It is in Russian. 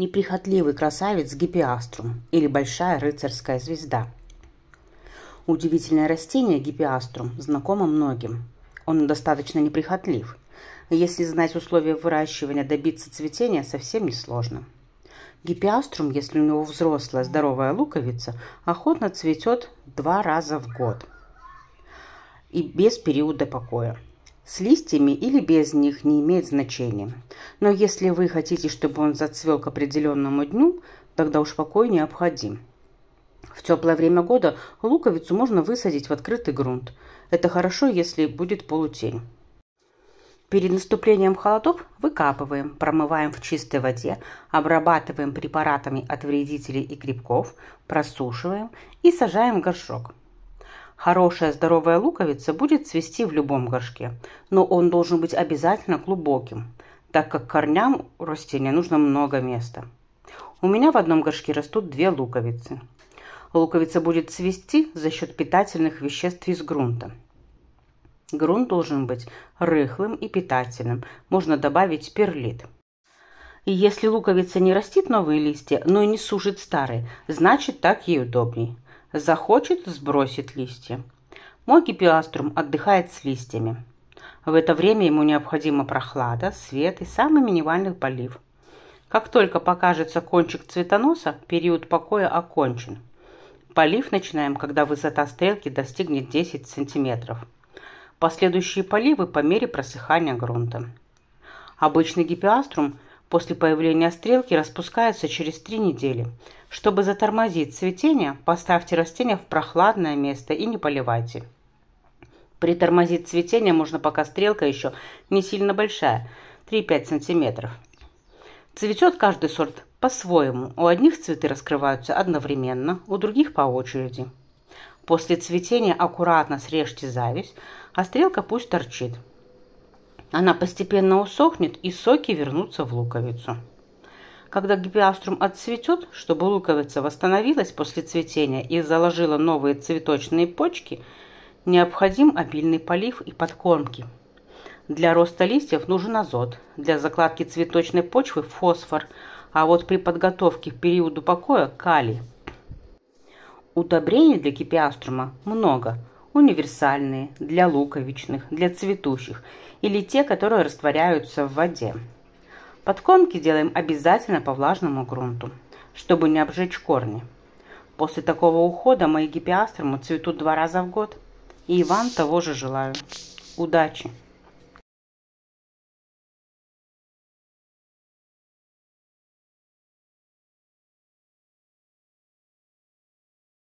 неприхотливый красавец гипиаструм или большая рыцарская звезда. Удивительное растение гипиаструм знакомо многим. Он достаточно неприхотлив. Если знать условия выращивания, добиться цветения совсем несложно. Гипиаструм, если у него взрослая здоровая луковица, охотно цветет два раза в год и без периода покоя с листьями или без них не имеет значения. Но если вы хотите, чтобы он зацвел к определенному дню, тогда уж покой необходим. В теплое время года луковицу можно высадить в открытый грунт. Это хорошо, если будет полутень. Перед наступлением холодов выкапываем, промываем в чистой воде, обрабатываем препаратами от вредителей и грибков, просушиваем и сажаем в горшок. Хорошая здоровая луковица будет цвести в любом горшке, но он должен быть обязательно глубоким, так как корням растения нужно много места. У меня в одном горшке растут две луковицы. Луковица будет цвести за счет питательных веществ из грунта. Грунт должен быть рыхлым и питательным. Можно добавить перлит. если луковица не растит новые листья, но и не сушит старые, значит так ей удобней. Захочет – сбросит листья. Мой гипиаструм отдыхает с листьями. В это время ему необходима прохлада, свет и самый минимальный полив. Как только покажется кончик цветоноса, период покоя окончен. Полив начинаем, когда высота стрелки достигнет 10 см. Последующие поливы по мере просыхания грунта. Обычный гипиаструм – после появления стрелки распускаются через 3 недели. Чтобы затормозить цветение, поставьте растение в прохладное место и не поливайте. Притормозить цветение можно, пока стрелка еще не сильно большая, 3-5 см. Цветет каждый сорт по-своему. У одних цветы раскрываются одновременно, у других по очереди. После цветения аккуратно срежьте зависть, а стрелка пусть торчит. Она постепенно усохнет, и соки вернутся в луковицу. Когда гипиаструм отцветет, чтобы луковица восстановилась после цветения и заложила новые цветочные почки, необходим обильный полив и подкормки. Для роста листьев нужен азот, для закладки цветочной почвы – фосфор, а вот при подготовке к периоду покоя – калий. Удобрений для гипиаструма много – универсальные, для луковичных, для цветущих или те, которые растворяются в воде. Подкормки делаем обязательно по влажному грунту, чтобы не обжечь корни. После такого ухода мои гипиаструмы цветут два раза в год. И вам того же желаю. Удачи!